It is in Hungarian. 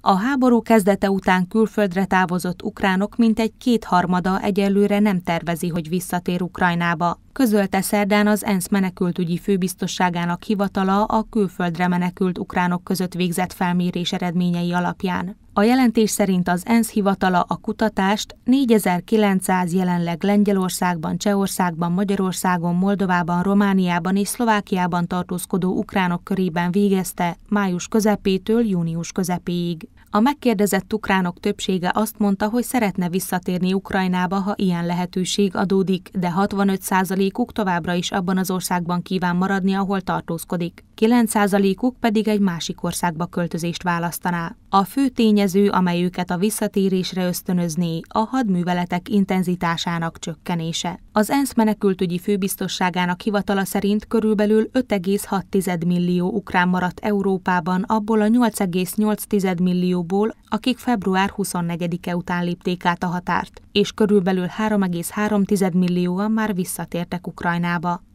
A háború kezdete után külföldre távozott ukránok mintegy kétharmada egyelőre nem tervezi, hogy visszatér Ukrajnába közölte szerdán az ENSZ menekültügyi főbiztosságának hivatala a külföldre menekült ukránok között végzett felmérés eredményei alapján. A jelentés szerint az ENSZ hivatala a kutatást 4900 jelenleg Lengyelországban, Csehországban, Magyarországon, Moldovában, Romániában és Szlovákiában tartózkodó ukránok körében végezte május közepétől június közepéig. A megkérdezett ukránok többsége azt mondta, hogy szeretne visszatérni Ukrajnába, ha ilyen lehetőség adódik, de 65% uk továbbra is abban az országban kíván maradni, ahol tartózkodik. 9%-uk pedig egy másik országba költözést választaná. A fő tényező, amely őket a visszatérésre ösztönözné, a hadműveletek intenzitásának csökkenése. Az ENSZ menekültügyi főbiztosságának hivatala szerint körülbelül 5,6 millió ukrán maradt Európában, abból a 8,8 millióból, akik február 24-e után lépték át a határt, és körülbelül 3,3 millióan már visszatértek jöttek Ukrajnába,